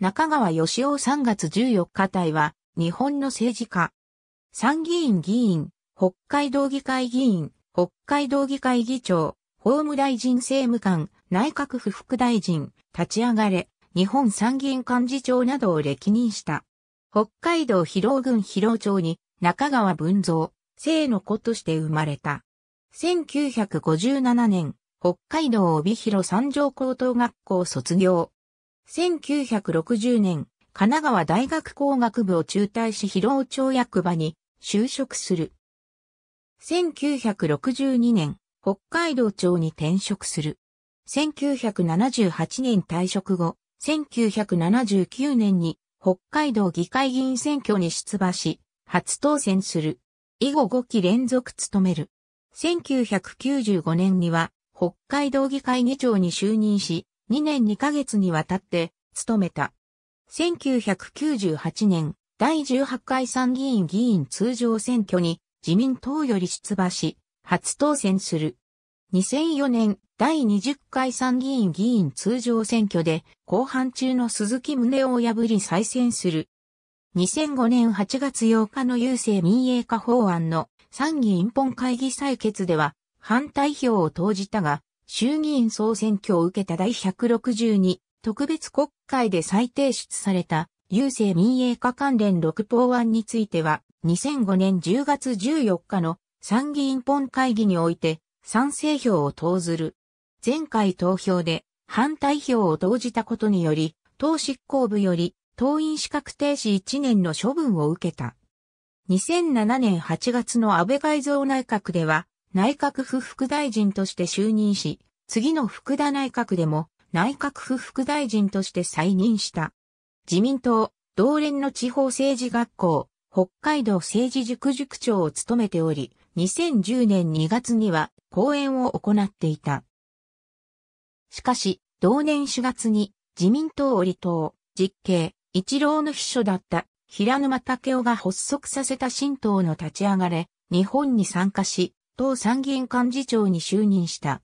中川義雄3月14日隊は、日本の政治家。参議院議員、北海道議会議員、北海道議会議長、法務大臣政務官、内閣府副大臣、立ち上がれ、日本参議院幹事長などを歴任した。北海道広群郡広町に中川文蔵、生の子として生まれた。1957年、北海道帯広三条高等学校卒業。1960年、神奈川大学工学部を中退し広尾町役場に就職する。1962年、北海道庁に転職する。1978年退職後、1979年に北海道議会議員選挙に出馬し、初当選する。以後5期連続務める。1995年には北海道議会議長に就任し、2年2ヶ月にわたって務めた。1998年、第18回参議院議員通常選挙に自民党より出馬し、初当選する。2004年、第20回参議院議員通常選挙で、後半中の鈴木宗男を破り再選する。2005年8月8日の郵政民営化法案の参議院本会議採決では、反対票を投じたが、衆議院総選挙を受けた第162特別国会で再提出された郵政民営化関連6法案については、2005年10月14日の参議院本会議において賛成票を投ずる。前回投票で反対票を投じたことにより、党執行部より党員資格停止1年の処分を受けた。2007年8月の安倍改造内閣では、内閣府副大臣として就任し、次の福田内閣でも内閣府副大臣として再任した。自民党、同連の地方政治学校、北海道政治塾塾長を務めており、2010年2月には講演を行っていた。しかし、同年4月に自民党折党、実刑、一郎の秘書だった平沼武雄が発足させた新党の立ち上がれ、日本に参加し、党参議院幹事長に就任した。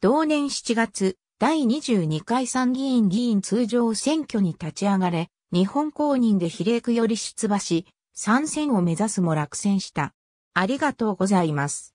同年7月、第22回参議院議員通常選挙に立ち上がれ、日本公認で比例区より出馬し、参戦を目指すも落選した。ありがとうございます。